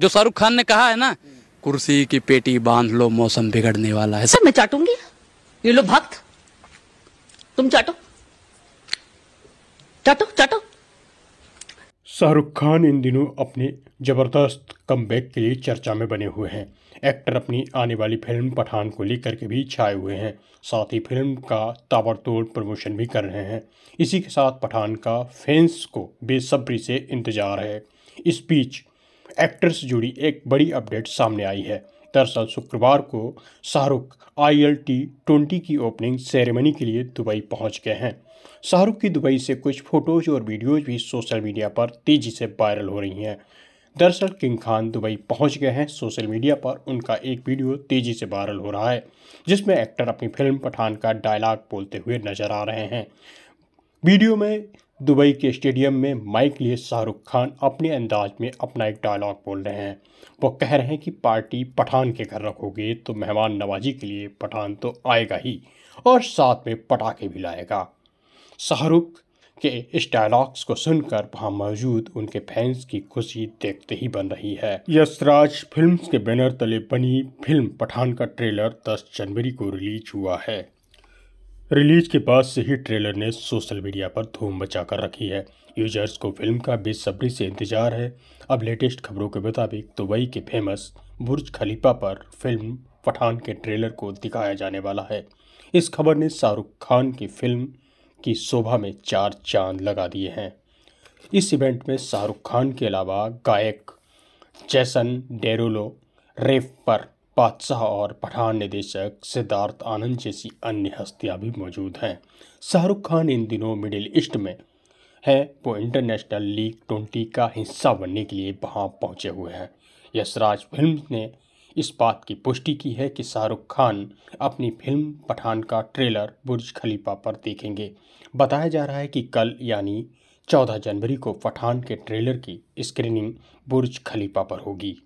जो शाहरुख खान ने कहा है ना कुर्सी की पेटी बांध लो मौसम बिगड़ने वाला है सर मैं चाटूंगी ये लो भक्त तुम चाटो चाटो चाटो शाहरुख खान इन दिनों अपने जबरदस्त कम के लिए चर्चा में बने हुए हैं एक्टर अपनी आने वाली फिल्म पठान को लेकर के भी छाए हुए हैं साथ ही फिल्म का ताबड़तोड़ प्रमोशन भी कर रहे हैं इसी के साथ पठान का फैंस को बेसब्री से इंतजार है इस बीच एक्टर से जुड़ी एक बड़ी अपडेट सामने आई है दरअसल शुक्रवार को Shahrukh I L T twenty की ओपनिंग सेरेमनी के लिए दुबई पहुंच गए हैं शाहरुख की दुबई से कुछ फोटोज और वीडियोज भी सोशल मीडिया पर तेज़ी से वायरल हो रही हैं दरअसल किंग खान दुबई पहुंच गए हैं सोशल मीडिया पर उनका एक वीडियो तेज़ी से वायरल हो रहा है जिसमें एक्टर अपनी फिल्म पठान का डायलॉग बोलते हुए नजर आ रहे हैं वीडियो में दुबई के स्टेडियम में माइक लिए शाहरुख खान अपने अंदाज में अपना एक डायलॉग बोल रहे हैं वो कह रहे हैं कि पार्टी पठान के घर रखोगे तो मेहमान नवाजी के लिए पठान तो आएगा ही और साथ में पटाखे भी लाएगा शाहरुख के इस डायलॉग्स को सुनकर वहाँ मौजूद उनके फैंस की खुशी देखते ही बन रही है यशराज फिल्म्स के बैनर तले बनी फिल्म पठान का ट्रेलर 10 जनवरी को रिलीज हुआ है रिलीज के बाद से ही ट्रेलर ने सोशल मीडिया पर धूम मचा कर रखी है यूजर्स को फिल्म का बेसब्री से इंतजार है अब लेटेस्ट खबरों के मुताबिक दुबई के फेमस बुर्ज खलीफा पर फिल्म पठान के ट्रेलर को दिखाया जाने वाला है इस खबर ने शाहरुख खान की फिल्म की शोभा में चार चांद लगा दिए हैं इस इवेंट में शाहरुख खान के अलावा गायक जैसन डेरोलो रेफ पर बादशाह और पठान निदेशक सिद्धार्थ आनंद जैसी अन्य हस्तियां भी मौजूद हैं शाहरुख खान इन दिनों मिडिल ईस्ट में है वो इंटरनेशनल लीग ट्वेंटी का हिस्सा बनने के लिए वहाँ पहुँचे हुए हैं यशराज फिल्म ने इस बात की पुष्टि की है कि शाहरुख खान अपनी फिल्म पठान का ट्रेलर बुर्ज खलीफा पर देखेंगे बताया जा रहा है कि कल यानी चौदह जनवरी को पठान के ट्रेलर की स्क्रीनिंग बुर्ज खलीफा पर होगी